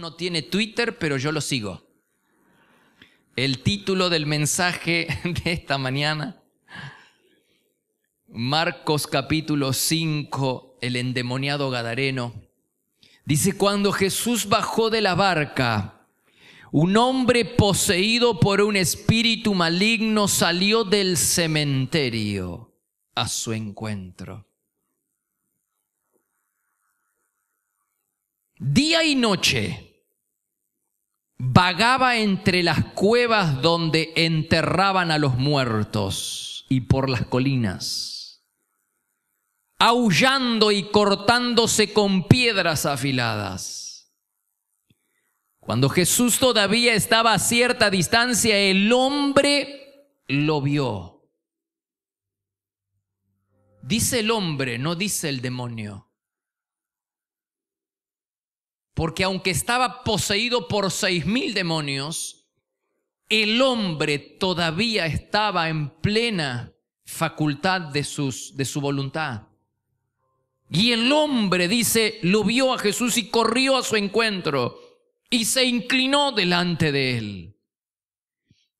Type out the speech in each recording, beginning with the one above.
no tiene Twitter, pero yo lo sigo. El título del mensaje de esta mañana, Marcos capítulo 5, el endemoniado Gadareno, dice, cuando Jesús bajó de la barca, un hombre poseído por un espíritu maligno salió del cementerio a su encuentro. Día y noche vagaba entre las cuevas donde enterraban a los muertos y por las colinas, aullando y cortándose con piedras afiladas. Cuando Jesús todavía estaba a cierta distancia, el hombre lo vio. Dice el hombre, no dice el demonio. Porque aunque estaba poseído por seis mil demonios, el hombre todavía estaba en plena facultad de, su voluntad. Y el hombre, dice, lo vio a Jesús y corrió a su encuentro y se inclinó delante de él.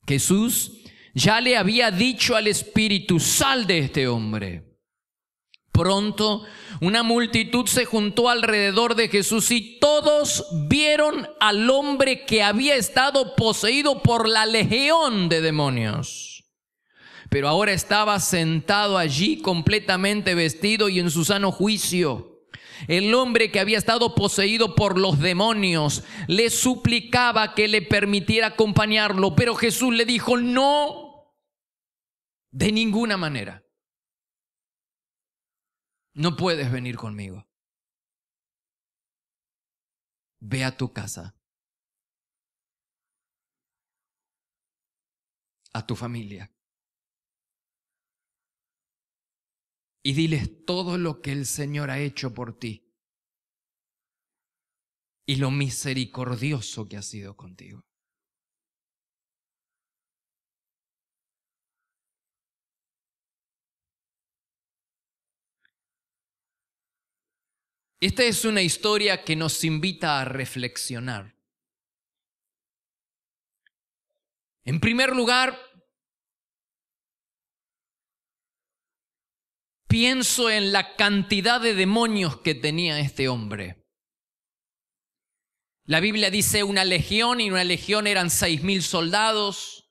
Jesús ya le había dicho al Espíritu, sal de este hombre pronto una multitud se juntó alrededor de Jesús y todos vieron al hombre que había estado poseído por la legión de demonios. Pero ahora estaba sentado allí completamente vestido y en su sano juicio. El hombre que había estado poseído por los demonios le suplicaba que le permitiera acompañarlo, pero Jesús le dijo, no, de ninguna manera. No puedes venir conmigo. Ve a tu casa, a tu familia, y diles todo lo que el Señor ha hecho por ti y lo misericordioso que ha sido contigo. Esta es una historia que nos invita a reflexionar. En primer lugar, pienso en la cantidad de demonios que tenía este hombre. La Biblia dice una legión y una legión eran seis mil soldados.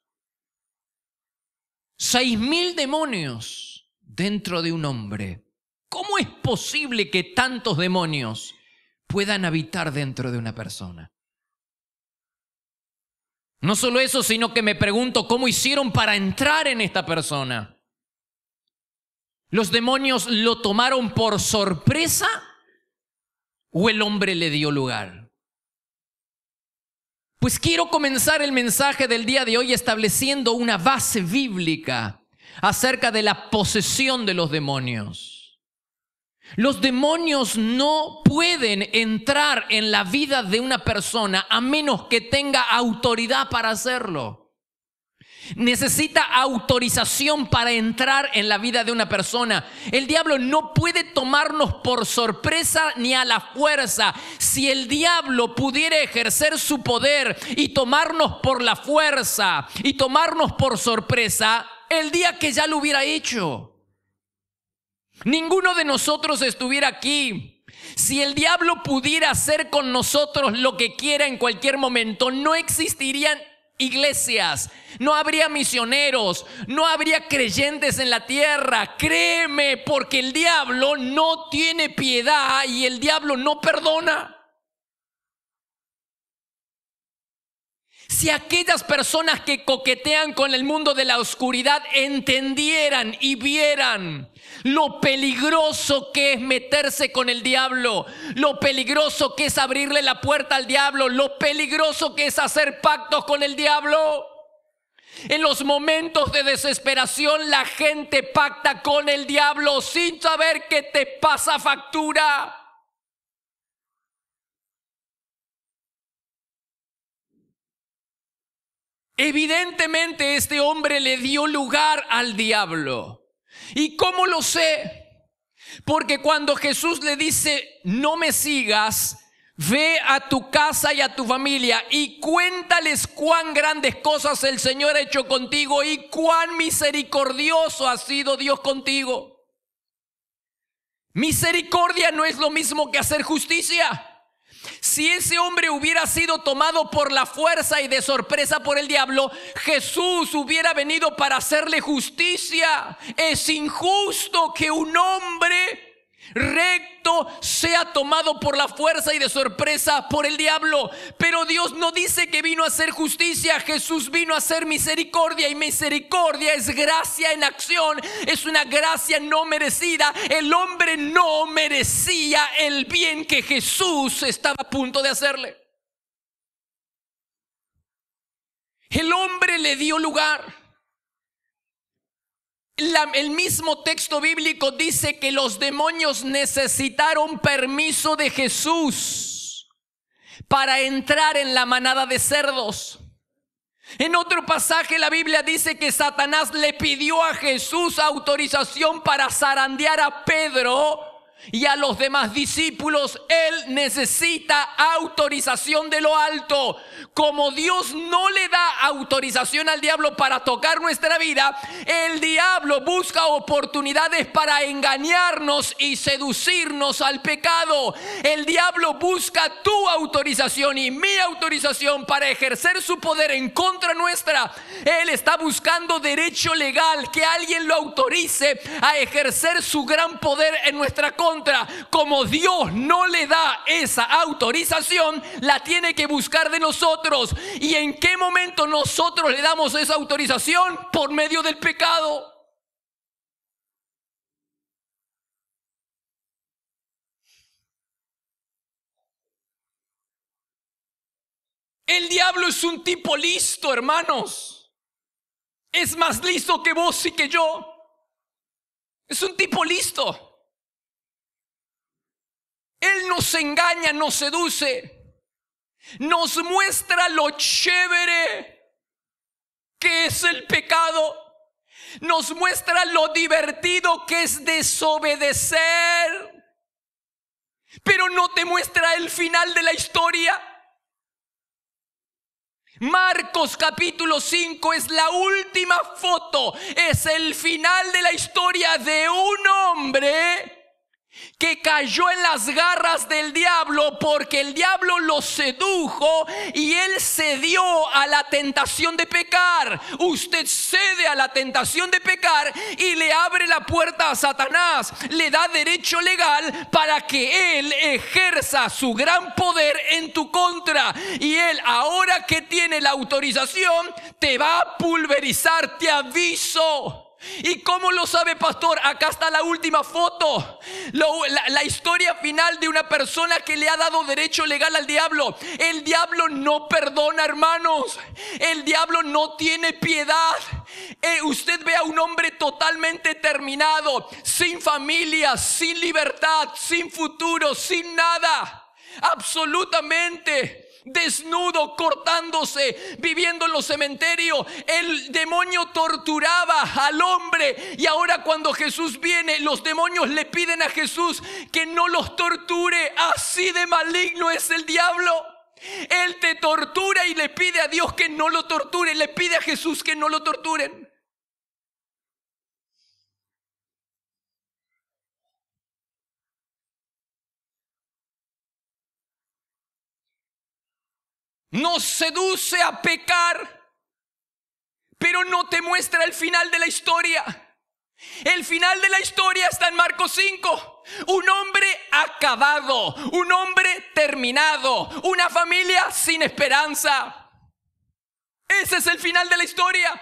Seis mil demonios dentro de un hombre. ¿Cómo es posible que tantos demonios puedan habitar dentro de una persona? No solo eso, sino que me pregunto cómo hicieron para entrar en esta persona. ¿Los demonios lo tomaron por sorpresa o el hombre le dio lugar? Pues quiero comenzar el mensaje del día de hoy estableciendo una base bíblica acerca de la posesión de los demonios. Los demonios no pueden entrar en la vida de una persona a menos que tenga autoridad para hacerlo. Necesita autorización para entrar en la vida de una persona. El diablo no puede tomarnos por sorpresa ni a la fuerza. Si el diablo pudiera ejercer su poder y tomarnos por la fuerza y tomarnos por sorpresa, el día que ya lo hubiera hecho. Ninguno de nosotros estuviera aquí. Si el diablo pudiera hacer con nosotros lo que quiera en cualquier momento, no existirían iglesias, no habría misioneros, no habría creyentes en la tierra. Créeme, porque el diablo no tiene piedad y el diablo no perdona. Si aquellas personas que coquetean con el mundo de la oscuridad entendieran y vieran lo peligroso que es meterse con el diablo, lo peligroso que es abrirle la puerta al diablo, lo peligroso que es hacer pactos con el diablo. En los momentos de desesperación la gente pacta con el diablo sin saber que te pasa factura. Evidentemente este hombre le dio lugar al diablo. ¿Y cómo lo sé? Porque cuando Jesús le dice, no me sigas, Ve a tu casa y a tu familia y cuéntales cuán grandes cosas el Señor ha hecho contigo y cuán misericordioso ha sido Dios contigo. Misericordia no es lo mismo que hacer justicia. Si ese hombre hubiera sido tomado por la fuerza y de sorpresa por el diablo, Jesús hubiera venido para hacerle justicia. Es injusto que un hombre recto sea tomado por la fuerza y de sorpresa por el diablo. Pero Dios no dice que vino a hacer justicia, Jesús vino a hacer misericordia y misericordia es gracia en acción, es una gracia no merecida. El hombre no merecía el bien que Jesús estaba a punto de hacerle. El hombre le dio lugar el mismo texto bíblico dice que los demonios necesitaron permiso de Jesús para entrar en la manada de cerdos. En otro pasaje la Biblia dice que Satanás le pidió a Jesús autorización para zarandear a Pedro y a los demás discípulos, Él necesita autorización de lo alto. Como Dios no le da autorización al diablo para tocar nuestra vida, el diablo busca oportunidades para engañarnos y seducirnos al pecado. El diablo busca tu autorización y mi autorización para ejercer su poder en contra nuestra. Él está buscando derecho legal, que alguien lo autorice a ejercer su gran poder en nuestra contra como Dios no le da esa autorización, la tiene que buscar de nosotros. ¿Y en qué momento nosotros le damos esa autorización? Por medio del pecado. El diablo es un tipo listo, hermanos. Es más listo que vos y que yo. Es un tipo listo. Él nos engaña, nos seduce, nos muestra lo chévere que es el pecado, nos muestra lo divertido que es desobedecer, pero no te muestra el final de la historia. Marcos capítulo 5 es la última foto, es el final de la historia de un hombre que cayó en las garras del diablo porque el diablo lo sedujo y él cedió a la tentación de pecar. Usted cede a la tentación de pecar y le abre la puerta a Satanás, le da derecho legal para que él ejerza su gran poder en tu contra. Y él ahora que tiene la autorización te va a pulverizar, te aviso. ¿Y cómo lo sabe, pastor? Acá está la última foto. la, historia final de una persona que le ha dado derecho legal al diablo. El diablo no perdona, hermanos. El diablo no tiene piedad. Eh, usted ve a un hombre totalmente terminado, sin familia, sin libertad, sin futuro, sin nada. Absolutamente desnudo, cortándose, viviendo en los cementerios. El demonio torturaba al hombre y ahora cuando Jesús viene, los demonios le piden a Jesús que no los torture. Así de maligno es el diablo. Él te tortura y le pide a Dios que no lo torture, le pide a Jesús que no lo torturen. nos seduce a pecar, pero no te muestra el final de la historia. El final de la historia está en Marcos 5. Un hombre acabado, un hombre terminado, una familia sin esperanza. Ese es el final de la historia.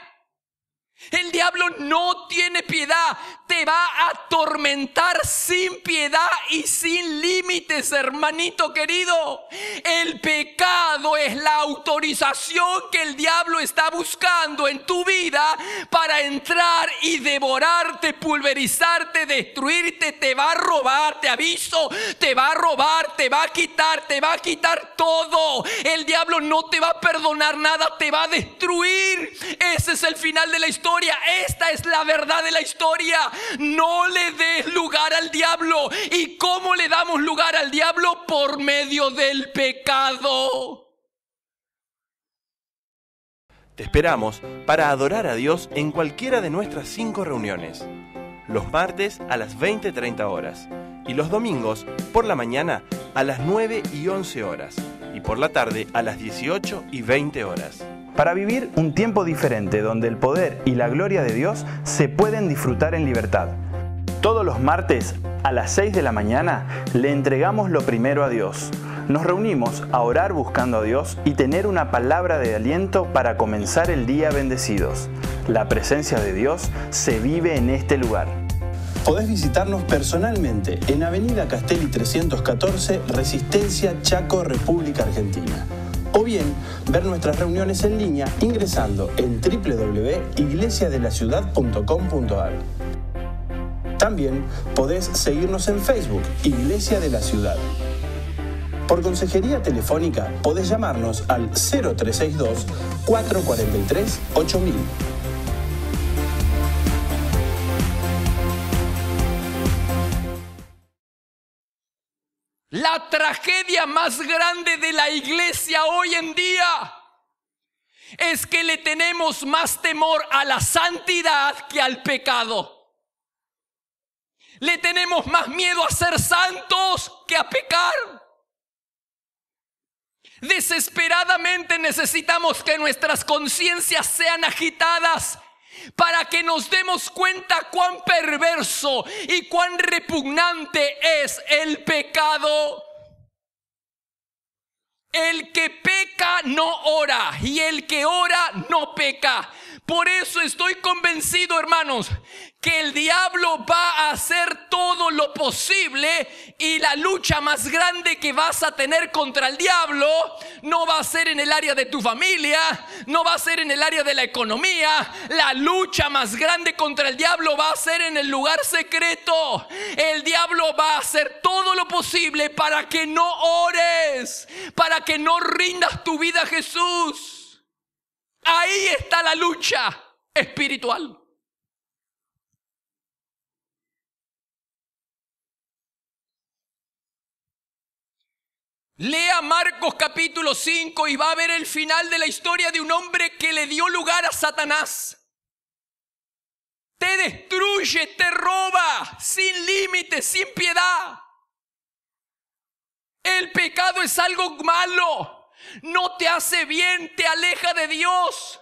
El diablo no tiene piedad, te va a atormentar sin piedad y sin límites, hermanito querido. El pecado es la autorización que el diablo está buscando en tu vida para entrar y devorarte, pulverizarte, destruirte. Te va a robar, te aviso, te va a robar, te va a quitar, te va a quitar todo. El diablo no te va a perdonar nada, te va a destruir. Ese es el final de la historia esta es la verdad de la historia. No le des lugar al diablo. ¿Y cómo le damos lugar al diablo? Por medio del pecado. Te esperamos para adorar a Dios en cualquiera de nuestras cinco reuniones. Los martes a las 20.30 horas y los domingos por la mañana a las 9 y 11 horas y por la tarde a las 18 y 20 horas para vivir un tiempo diferente donde el poder y la gloria de Dios se pueden disfrutar en libertad. Todos los martes a las 6 de la mañana le entregamos lo primero a Dios. Nos reunimos a orar buscando a Dios y tener una palabra de aliento para comenzar el día bendecidos. La presencia de Dios se vive en este lugar. Podés visitarnos personalmente en Avenida Castelli 314, Resistencia Chaco, República Argentina o bien ver nuestras reuniones en línea ingresando en www.iglesiadelaciudad.com.ar. También podés seguirnos en Facebook, Iglesia de la Ciudad. Por consejería telefónica podés llamarnos al 0362 443 8000. tragedia más grande de la iglesia hoy en día es que le tenemos más temor a la santidad que al pecado. Le tenemos más miedo a ser santos que a pecar. Desesperadamente necesitamos que nuestras conciencias sean agitadas para que nos demos cuenta cuán perverso y cuán repugnante es el pecado. El que peca no ora y el que ora no peca. Por eso estoy convencido, hermanos, que el diablo va a hacer todo lo posible y la lucha más grande que vas a tener contra el diablo no va a ser en el área de tu familia, no va a ser en el área de la economía, la lucha más grande contra el diablo va a ser en el lugar secreto. El diablo va a hacer todo lo posible para que no ores, para que no rindas tu vida a Jesús. Ahí está la lucha espiritual. Lea Marcos capítulo 5 y va a ver el final de la historia de un hombre que le dio lugar a Satanás. Te destruye, te roba, sin límite, sin piedad. El pecado es algo malo. No te hace bien, te aleja de Dios.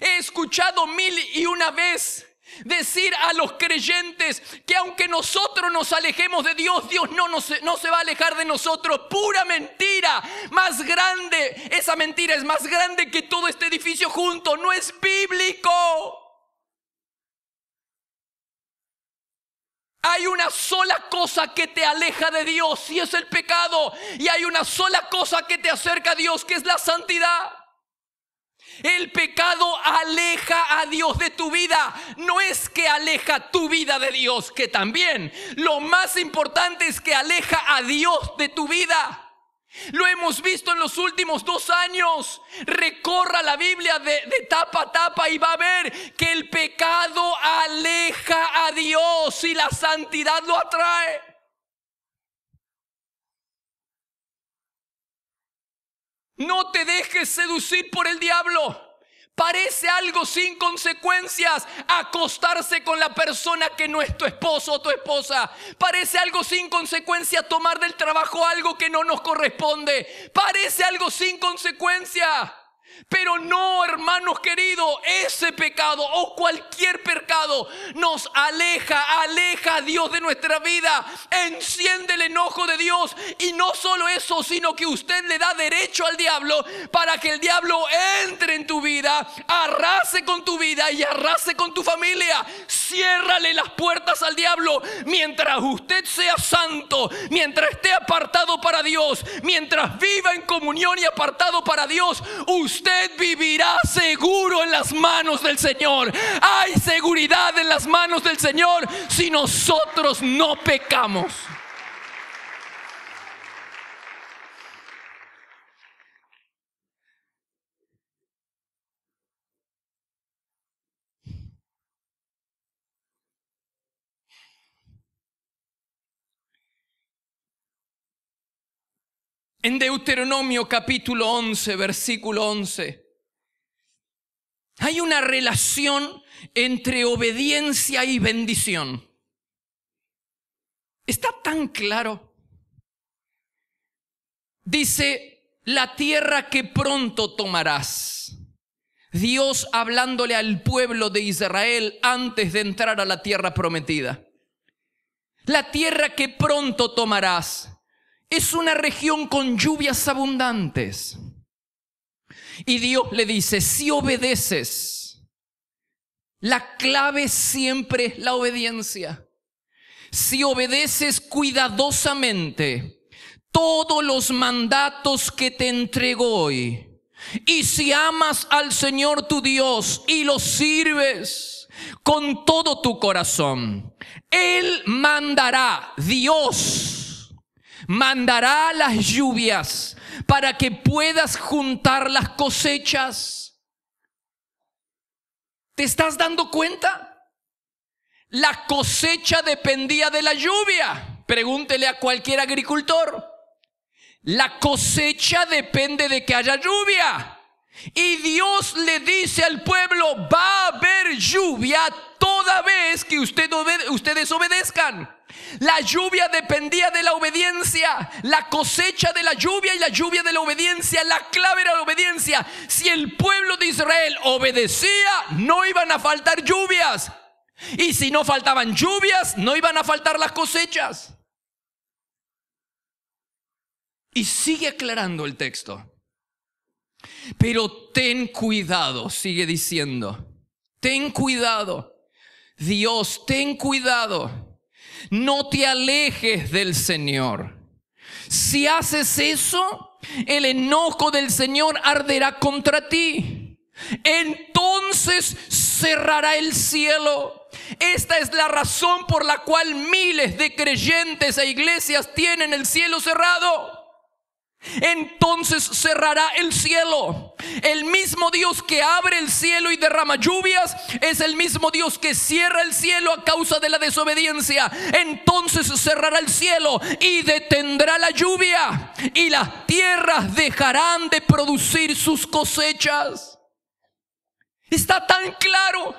He escuchado mil y una vez decir a los creyentes que aunque nosotros nos alejemos de Dios, Dios no, no se va a alejar de nosotros. Pura mentira, más grande, esa mentira es más grande que todo este edificio junto, no es bíblico. Hay una sola cosa que te aleja de Dios y es el pecado. Y hay una sola cosa que te acerca a Dios, que es la santidad. El pecado aleja a Dios de tu vida. No es que aleja tu vida de Dios, que también. Lo más importante es que aleja a Dios de tu vida. Lo hemos visto en los últimos dos años. Recorra la Biblia de, tapa a tapa y va a ver que el pecado aleja a Dios y la santidad lo atrae. No te dejes seducir por el diablo. Parece algo sin consecuencias acostarse con la persona que no es tu esposo o tu esposa. Parece algo sin consecuencia tomar del trabajo algo que no nos corresponde. Parece algo sin consecuencia pero no, hermanos queridos, ese pecado o cualquier pecado nos aleja, aleja a Dios de nuestra vida, enciende el enojo de Dios. Y no solo eso, sino que usted le da derecho al diablo para que el diablo entre en tu vida, arrase con tu vida y arrase con tu familia. Ciérrale las puertas al diablo mientras usted sea santo, mientras esté apartado para Dios, mientras viva en comunión y apartado para Dios. Usted usted vivirá seguro en las manos del Señor. Hay seguridad en las manos del Señor si nosotros no pecamos. En Deuteronomio capítulo 11, versículo 11. Hay una relación entre obediencia y bendición. Está tan claro. Dice, la tierra que pronto tomarás. Dios hablándole al pueblo de Israel antes de entrar a la tierra prometida. La tierra que pronto tomarás es una región con lluvias abundantes. Y Dios le dice, si obedeces, la clave siempre es la obediencia. Si obedeces cuidadosamente todos los mandatos que te entrego hoy, y si amas al Señor tu Dios y lo sirves con todo tu corazón, Él mandará, Dios, mandará las lluvias para que puedas juntar las cosechas. ¿Te estás dando cuenta? La cosecha dependía de la lluvia. Pregúntele a cualquier agricultor. La cosecha depende de que haya lluvia. Y Dios le dice al pueblo, va a haber lluvia cada vez que ustedes obedezcan. La lluvia dependía de la obediencia, la cosecha de la lluvia y la lluvia de la obediencia, la clave era la obediencia. Si el pueblo de Israel obedecía, no iban a faltar lluvias. Y si no faltaban lluvias, no iban a faltar las cosechas. Y sigue aclarando el texto. Pero ten cuidado, sigue diciendo. Ten cuidado Dios, ten cuidado, no te alejes del Señor. Si haces eso, el enojo del Señor arderá contra ti. Entonces cerrará el cielo. Esta es la razón por la cual miles de creyentes e iglesias tienen el cielo cerrado entonces cerrará el cielo. El mismo Dios que abre el cielo y derrama lluvias es el mismo Dios que cierra el cielo a causa de la desobediencia. Entonces cerrará el cielo y detendrá la lluvia y las tierras dejarán de producir sus cosechas. Está tan claro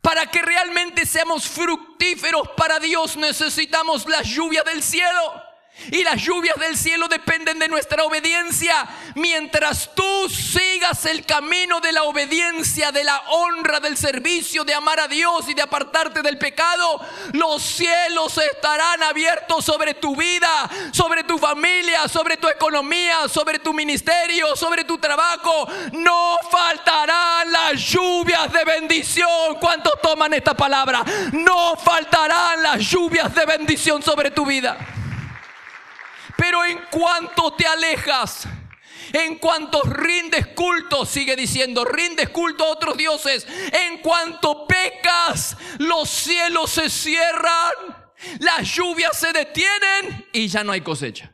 para que realmente seamos fructíferos para Dios necesitamos la lluvia del cielo. Y las lluvias del cielo dependen de nuestra obediencia. Mientras tú sigas el camino de la obediencia, de la honra, del servicio, de amar a Dios y de apartarte del pecado, los cielos estarán abiertos sobre tu vida, sobre tu familia, sobre tu economía, sobre tu ministerio, sobre tu trabajo. No faltarán las lluvias de bendición. ¿Cuántos toman esta palabra? No faltarán las lluvias de bendición sobre tu vida. Pero en cuanto te alejas, en cuanto rindes culto, sigue diciendo, rindes culto a otros dioses, en cuanto pecas, los cielos se cierran, las lluvias se detienen y ya no hay cosecha.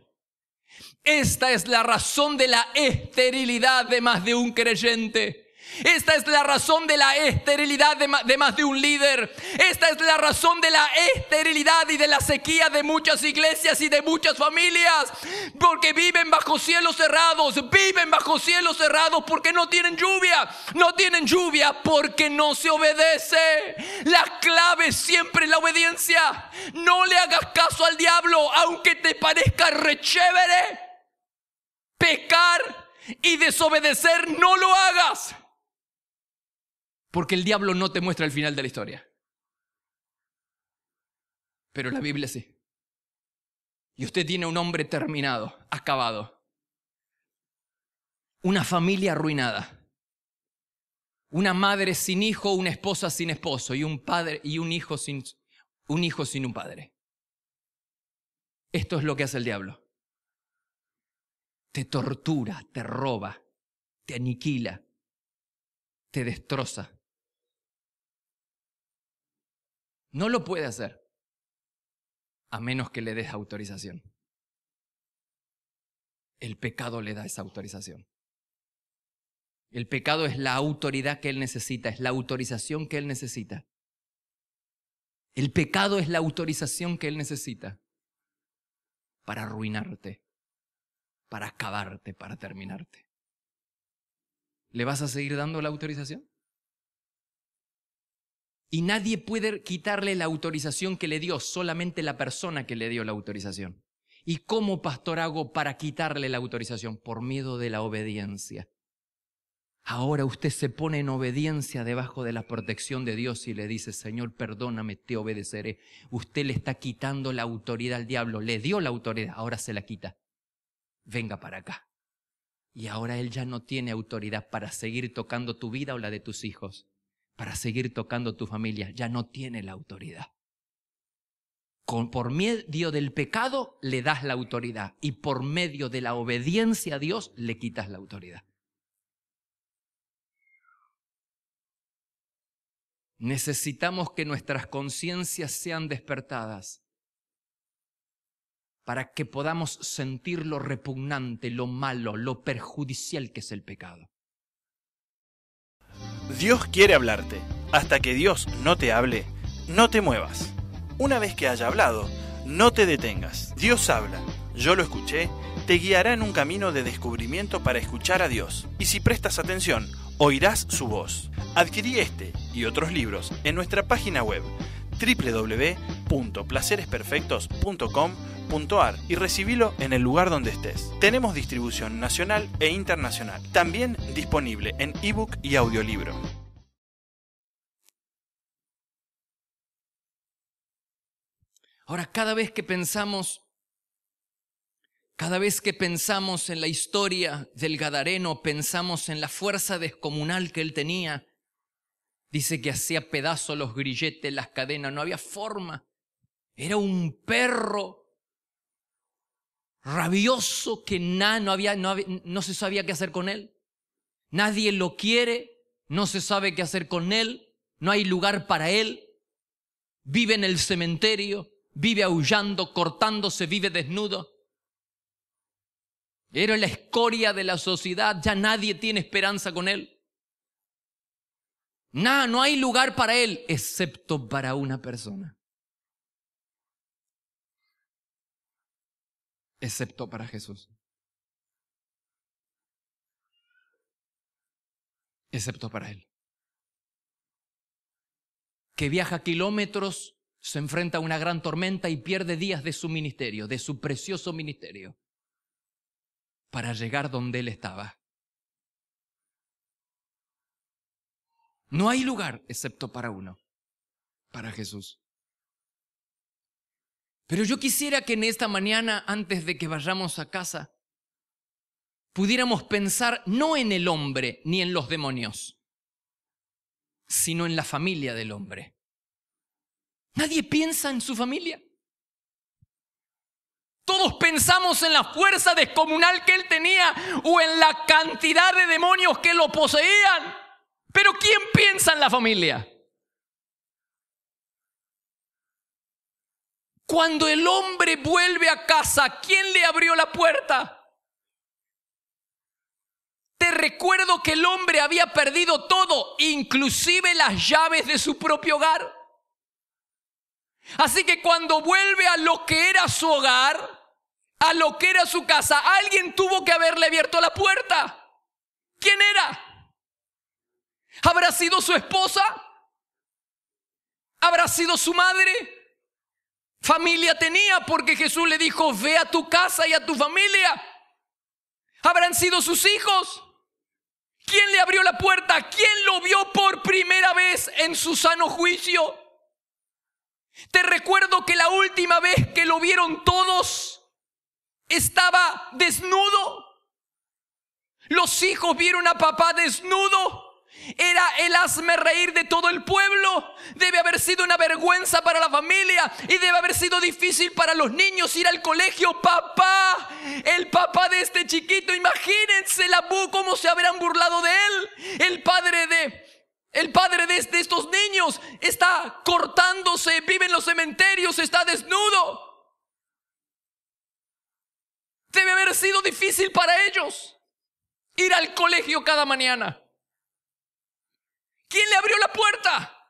Esta es la razón de la esterilidad de más de un creyente. Esta es la razón de la esterilidad de, más de un líder. Esta es la razón de la esterilidad y de la sequía de muchas iglesias y de muchas familias. Porque viven bajo cielos cerrados, viven bajo cielos cerrados porque no tienen lluvia. No tienen lluvia porque no se obedece. La clave siempre es la obediencia. No le hagas caso al diablo aunque te parezca rechévere. Pecar y desobedecer no lo hagas porque el diablo no te muestra el final de la historia. Pero la Biblia sí. Y usted tiene un hombre terminado, acabado. Una familia arruinada. Una madre sin hijo, una esposa sin esposo y un padre y un hijo sin un hijo sin un padre. Esto es lo que hace el diablo. Te tortura, te roba, te aniquila, te destroza. No lo puede hacer a menos que le des autorización. El pecado le da esa autorización. El pecado es la autoridad que él necesita, es la autorización que él necesita. El pecado es la autorización que él necesita para arruinarte, para acabarte, para terminarte. ¿Le vas a seguir dando la autorización? Y nadie puede quitarle la autorización que le dio, solamente la persona que le dio la autorización. ¿Y cómo pastor hago para quitarle la autorización? Por miedo de la obediencia. Ahora usted se pone en obediencia debajo de la protección de Dios y le dice, Señor, perdóname, te obedeceré. Usted le está quitando la autoridad al diablo, le dio la autoridad, ahora se la quita. Venga para acá. Y ahora él ya no tiene autoridad para seguir tocando tu vida o la de tus hijos para seguir tocando tu familia, ya no tiene la autoridad. Con, por medio del pecado le das la autoridad y por medio de la obediencia a Dios le quitas la autoridad. Necesitamos que nuestras conciencias sean despertadas para que podamos sentir lo repugnante, lo malo, lo perjudicial que es el pecado. Dios quiere hablarte. Hasta que Dios no te hable, no te muevas. Una vez que haya hablado, no te detengas. Dios habla. Yo lo escuché. Te guiará en un camino de descubrimiento para escuchar a Dios. Y si prestas atención, oirás su voz. Adquirí este y otros libros en nuestra página web www.placeresperfectos.com.ar y recibilo en el lugar donde estés. Tenemos distribución nacional e internacional, también disponible en ebook y audiolibro. Ahora, cada vez que pensamos, cada vez que pensamos en la historia del Gadareno, pensamos en la fuerza descomunal que él tenía, Dice que hacía pedazos los grilletes, las cadenas, no había forma. Era un perro rabioso que nada, no, no, no se sabía qué hacer con él. Nadie lo quiere, no se sabe qué hacer con él, no hay lugar para él. Vive en el cementerio, vive aullando, cortándose, vive desnudo. Era la escoria de la sociedad, ya nadie tiene esperanza con él no hay lugar para él, excepto para una persona. Excepto para Jesús. Excepto para él. Que viaja kilómetros, se enfrenta a una gran tormenta y pierde días de su ministerio, de su precioso ministerio, para llegar donde él estaba. No hay lugar excepto para uno, para Jesús. Pero yo quisiera que en esta mañana, antes de que vayamos a casa, pudiéramos pensar no en el hombre ni en los demonios, sino en la familia del hombre. Nadie piensa en su familia. Todos pensamos en la fuerza descomunal que él tenía o en la cantidad de demonios que lo poseían. Pero ¿quién piensa en la familia? Cuando el hombre vuelve a casa, ¿quién le abrió la puerta? Te recuerdo que el hombre había perdido todo, inclusive las llaves de su propio hogar. Así que cuando vuelve a lo que era su hogar, a lo que era su casa, alguien tuvo que haberle abierto la puerta. ¿Quién era? ¿Habrá sido su esposa? ¿Habrá sido su madre? Familia tenía porque Jesús le dijo, ve a tu casa y a tu familia. ¿Habrán sido sus hijos? ¿Quién le abrió la puerta? ¿Quién lo vio por primera vez en su sano juicio? Te recuerdo que la última vez que lo vieron todos estaba desnudo. Los hijos vieron a papá desnudo. Era el hazme reír de todo el pueblo. Debe haber sido una vergüenza para la familia y debe haber sido difícil para los niños ir al colegio. Papá, el papá de este chiquito, imagínense la cómo se habrán burlado de él. El padre de el padre de estos niños está cortándose, vive en los cementerios, está desnudo. Debe haber sido difícil para ellos ir al colegio cada mañana. ¿Quién le abrió la puerta?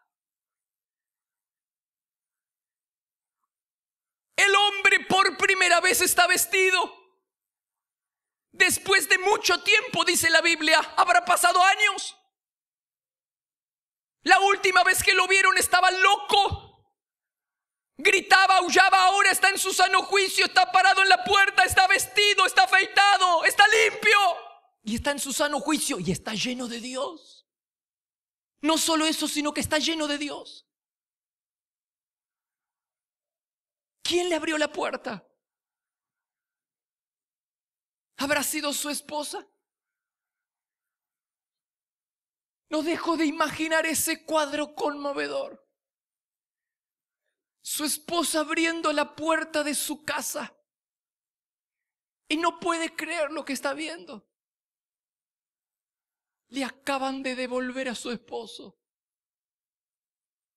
El hombre por primera vez está vestido. Después de mucho tiempo, dice la Biblia, habrá pasado años. La última vez que lo vieron estaba loco. Gritaba, aullaba, ahora está en su sano juicio, está parado en la puerta, está vestido, está afeitado, está limpio. Y está en su sano juicio y está lleno de Dios. No solo eso, sino que está lleno de Dios. ¿Quién le abrió la puerta? ¿Habrá sido su esposa? No dejo de imaginar ese cuadro conmovedor. Su esposa abriendo la puerta de su casa y no puede creer lo que está viendo le acaban de devolver a su esposo,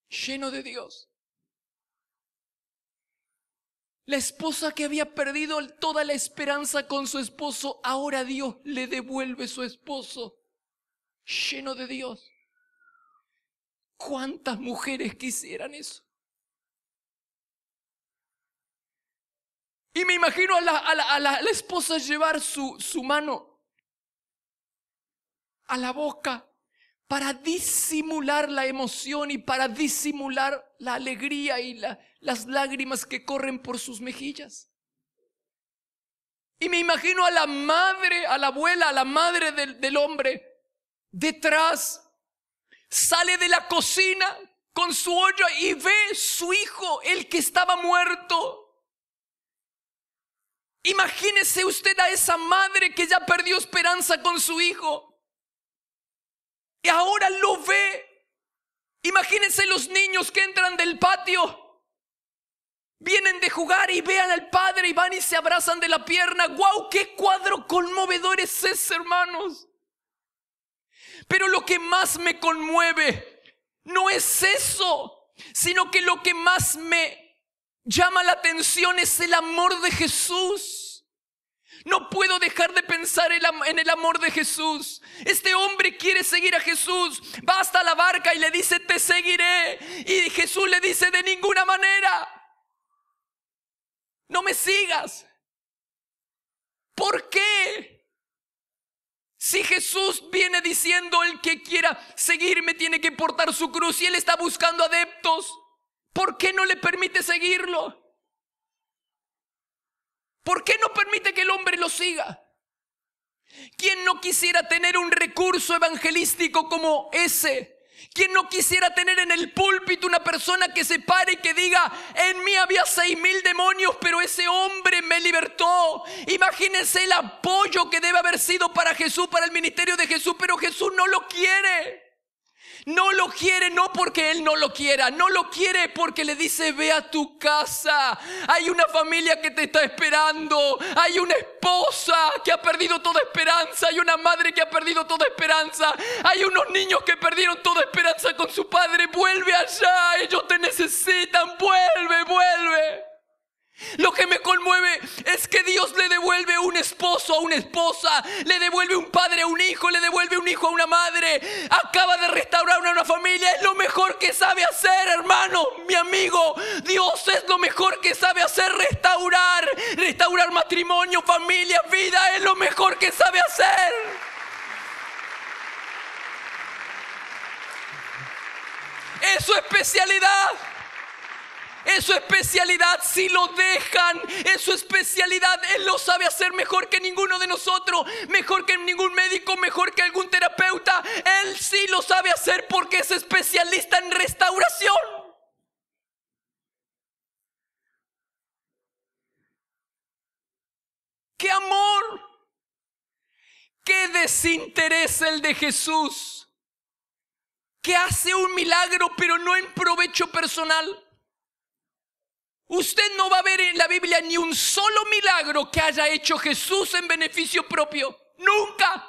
lleno de Dios. La esposa que había perdido toda la esperanza con su esposo, ahora Dios le devuelve su esposo, lleno de Dios. ¿Cuántas mujeres quisieran eso? Y me imagino a la, la, esposa llevar su, su mano a la boca para disimular la emoción y para disimular la alegría y las lágrimas que corren por sus mejillas. Y me imagino a la madre, a la abuela, a la madre del, hombre, detrás, sale de la cocina con su olla y ve su hijo, el que estaba muerto. Imagínese usted a esa madre que ya perdió esperanza con su hijo y ahora lo ve. Imagínense los niños que entran del patio. Vienen de jugar y vean al padre y van y se abrazan de la pierna. ¡Guau! ¡Qué cuadro conmovedor es ese, hermanos! Pero lo que más me conmueve no es eso, sino que lo que más me llama la atención es el amor de Jesús. No puedo dejar de pensar en el amor de Jesús. Este hombre quiere seguir a Jesús. Va hasta la barca y le dice, te seguiré. Y Jesús le dice, de ninguna manera. No me sigas. ¿Por qué? Si Jesús viene diciendo, el que quiera seguirme tiene que portar su cruz y él está buscando adeptos, ¿por qué no le permite seguirlo? ¿Por qué no permite que el hombre lo siga? ¿Quién no quisiera tener un recurso evangelístico como ese? ¿Quién no quisiera tener en el púlpito una persona que se pare y que diga, en mí había seis mil demonios, pero ese hombre me libertó? Imagínense el apoyo que debe haber sido para Jesús, para el ministerio de Jesús, pero Jesús no lo quiere. No lo quiere no porque él no lo quiera, no lo quiere porque le dice, ve a tu casa, hay una familia que te está esperando, hay una esposa que ha perdido toda esperanza, hay una madre que ha perdido toda esperanza, hay unos niños que perdieron toda esperanza con su padre, vuelve allá, ellos te necesitan, vuelve, vuelve un esposo a una esposa, le devuelve un padre a un hijo, le devuelve un hijo a una madre, acaba de restaurar una, familia, es lo mejor que sabe hacer, hermano, mi amigo, Dios es lo mejor que sabe hacer, restaurar, restaurar matrimonio, familia, vida, es lo mejor que sabe hacer. Es su especialidad. Es su especialidad. Si lo dejan, es su especialidad. Él lo sabe hacer mejor que ninguno de nosotros, mejor que ningún médico, mejor que algún terapeuta. Él sí lo sabe hacer porque es especialista en restauración. ¡Qué amor! ¡Qué desinterés el de Jesús! Que hace un milagro pero no en provecho personal. Usted no va a ver en la Biblia ni un solo milagro que haya hecho Jesús en beneficio propio. Nunca.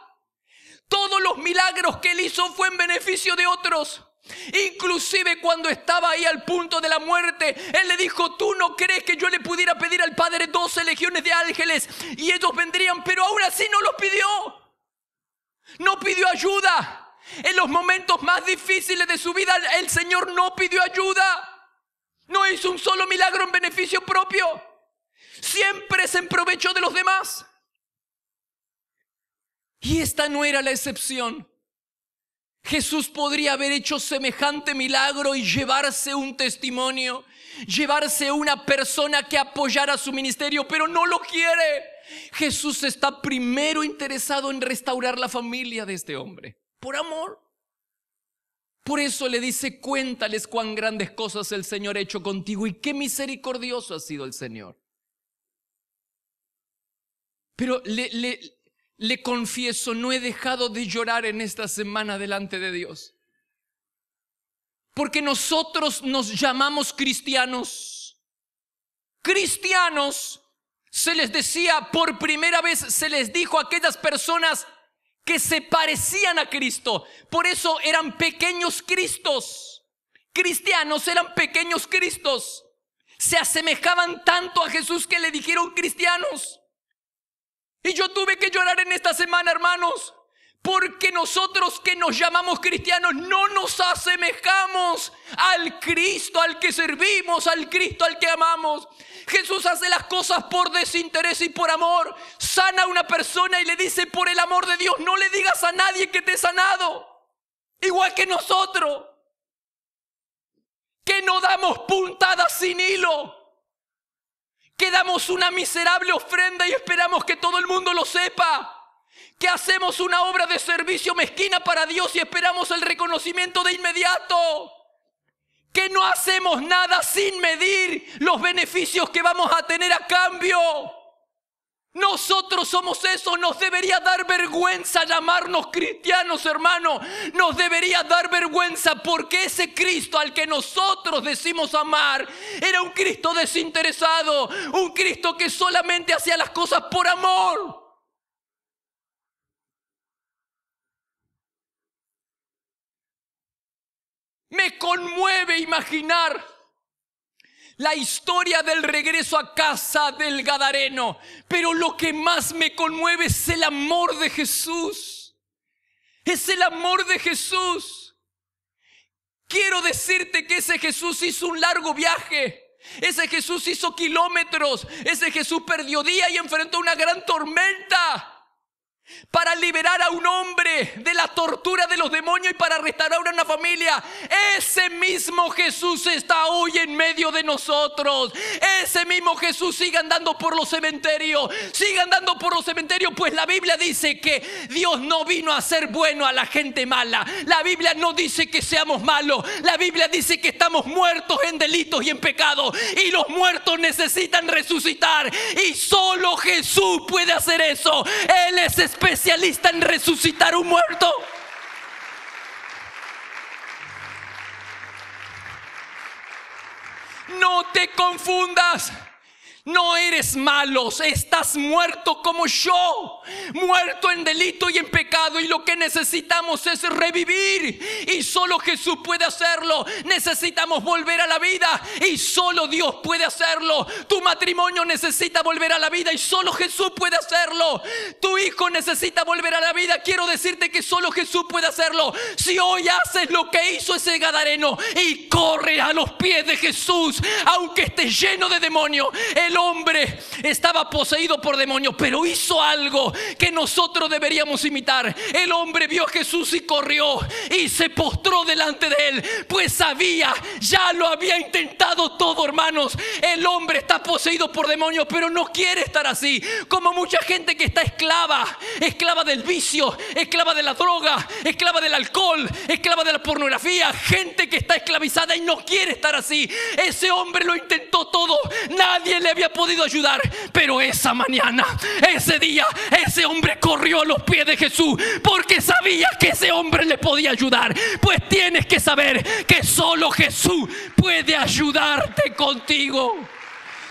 Todos los milagros que él hizo fue en beneficio de otros. Inclusive cuando estaba ahí al punto de la muerte, él le dijo, tú no crees que yo le pudiera pedir al Padre 12 legiones de ángeles y ellos vendrían, pero aún así no los pidió. No pidió ayuda. En los momentos más difíciles de su vida el Señor no pidió ayuda. No hizo un solo milagro en beneficio propio. Siempre se provecho de los demás. Y esta no era la excepción. Jesús podría haber hecho semejante milagro y llevarse un testimonio, llevarse una persona que apoyara su ministerio, pero no lo quiere. Jesús está primero interesado en restaurar la familia de este hombre, por amor. Por eso le dice, cuéntales cuán grandes cosas el Señor ha hecho contigo y qué misericordioso ha sido el Señor. Pero le, confieso, no he dejado de llorar en esta semana delante de Dios. Porque nosotros nos llamamos cristianos. Cristianos. Se les decía por primera vez, se les dijo a aquellas personas que se parecían a Cristo. Por eso eran pequeños Cristos. Cristianos eran pequeños Cristos. Se asemejaban tanto a Jesús que le dijeron cristianos. Y yo tuve que llorar en esta semana, hermanos, porque nosotros que nos llamamos cristianos no nos asemejamos al Cristo al que servimos, al Cristo al que amamos. Jesús hace las cosas por desinterés y por amor. Sana a una persona y le dice, por el amor de Dios, no le digas a nadie que te he sanado. Igual que nosotros. Que no damos puntadas sin hilo que damos una miserable ofrenda y esperamos que todo el mundo lo sepa que hacemos una obra de servicio mezquina para Dios y esperamos el reconocimiento de inmediato. Que no hacemos nada sin medir los beneficios que vamos a tener a cambio. Nosotros somos eso, nos debería dar vergüenza llamarnos cristianos, hermano. Nos debería dar vergüenza porque ese Cristo al que nosotros decimos amar era un Cristo desinteresado, un Cristo que solamente hacía las cosas por amor. Me conmueve imaginar la historia del regreso a casa del Gadareno. Pero lo que más me conmueve es el amor de Jesús. Es el amor de Jesús. Quiero decirte que ese Jesús hizo un largo viaje. Ese Jesús hizo kilómetros. Ese Jesús perdió día y enfrentó una gran tormenta para liberar a un hombre de la tortura de los demonios y para restaurar una familia. Ese mismo Jesús está hoy en medio de nosotros. Ese mismo Jesús sigue andando por los cementerios. Sigue andando por los cementerios, pues la Biblia dice que Dios no vino a ser bueno a la gente mala. La Biblia no dice que seamos malos. La Biblia dice que estamos muertos en delitos y en pecado Y los muertos necesitan resucitar. Y solo Jesús puede hacer eso. Él es especialista en resucitar un muerto. No te confundas. No eres malos, estás muerto como yo, muerto en delito y en pecado y lo que necesitamos es revivir y solo Jesús puede hacerlo. Necesitamos volver a la vida y solo Dios puede hacerlo. Tu matrimonio necesita volver a la vida y solo Jesús puede hacerlo. Tu hijo necesita volver a la vida. Quiero decirte que solo Jesús puede hacerlo. Si hoy haces lo que hizo ese gadareno y corre a los pies de Jesús, aunque esté lleno de demonio, el hombre estaba poseído por demonios, pero hizo algo que nosotros deberíamos imitar. El hombre vio a Jesús y corrió y se postró delante de él, pues sabía, ya lo había intentado todo, hermanos. El hombre está poseído por demonios, pero no quiere estar así, como mucha gente que está esclava, esclava del vicio, esclava de la droga, esclava del alcohol, esclava de la pornografía, gente que está esclavizada y no quiere estar así. Ese hombre lo intentó todo, nadie le había podido ayudar, pero esa mañana, ese día, ese hombre corrió a los pies de Jesús porque sabía que ese hombre le podía ayudar. Pues tienes que saber que solo Jesús puede ayudarte contigo.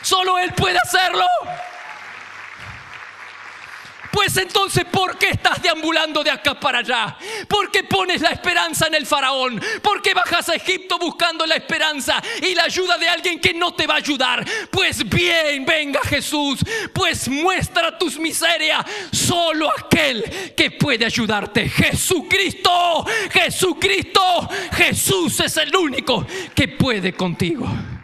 Solo Él puede hacerlo. Pues entonces, ¿por qué estás deambulando de acá para allá? ¿Por qué pones la esperanza en el faraón? ¿Por qué bajas a Egipto buscando la esperanza y la ayuda de alguien que no te va a ayudar? Pues bien, venga Jesús, pues muestra tus miserias. Solo aquel que puede ayudarte. Jesucristo, Jesucristo, Jesús es el único que puede contigo.